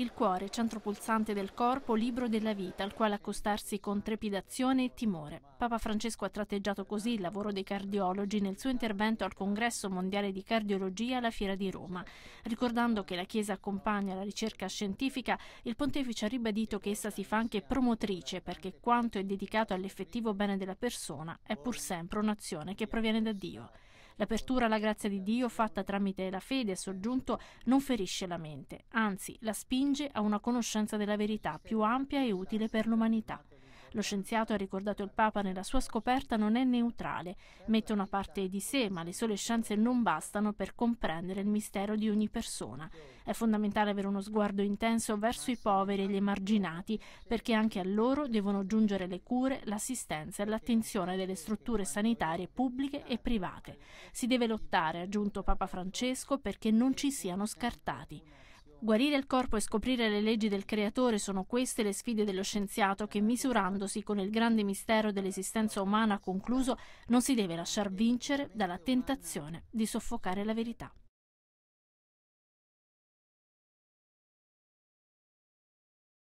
il cuore, centro pulsante del corpo, libro della vita, al quale accostarsi con trepidazione e timore. Papa Francesco ha tratteggiato così il lavoro dei cardiologi nel suo intervento al Congresso Mondiale di Cardiologia alla Fiera di Roma. Ricordando che la Chiesa accompagna la ricerca scientifica, il pontefice ha ribadito che essa si fa anche promotrice perché quanto è dedicato all'effettivo bene della persona è pur sempre un'azione che proviene da Dio. L'apertura alla grazia di Dio fatta tramite la fede, è soggiunto, non ferisce la mente, anzi la spinge a una conoscenza della verità più ampia e utile per l'umanità. Lo scienziato, ha ricordato il Papa nella sua scoperta, non è neutrale, mette una parte di sé, ma le sole scienze non bastano per comprendere il mistero di ogni persona. È fondamentale avere uno sguardo intenso verso i poveri e gli emarginati, perché anche a loro devono giungere le cure, l'assistenza e l'attenzione delle strutture sanitarie pubbliche e private. Si deve lottare, ha aggiunto Papa Francesco, perché non ci siano scartati. Guarire il corpo e scoprire le leggi del creatore sono queste le sfide dello scienziato che, misurandosi con il grande mistero dell'esistenza umana concluso, non si deve lasciar vincere dalla tentazione di soffocare la verità.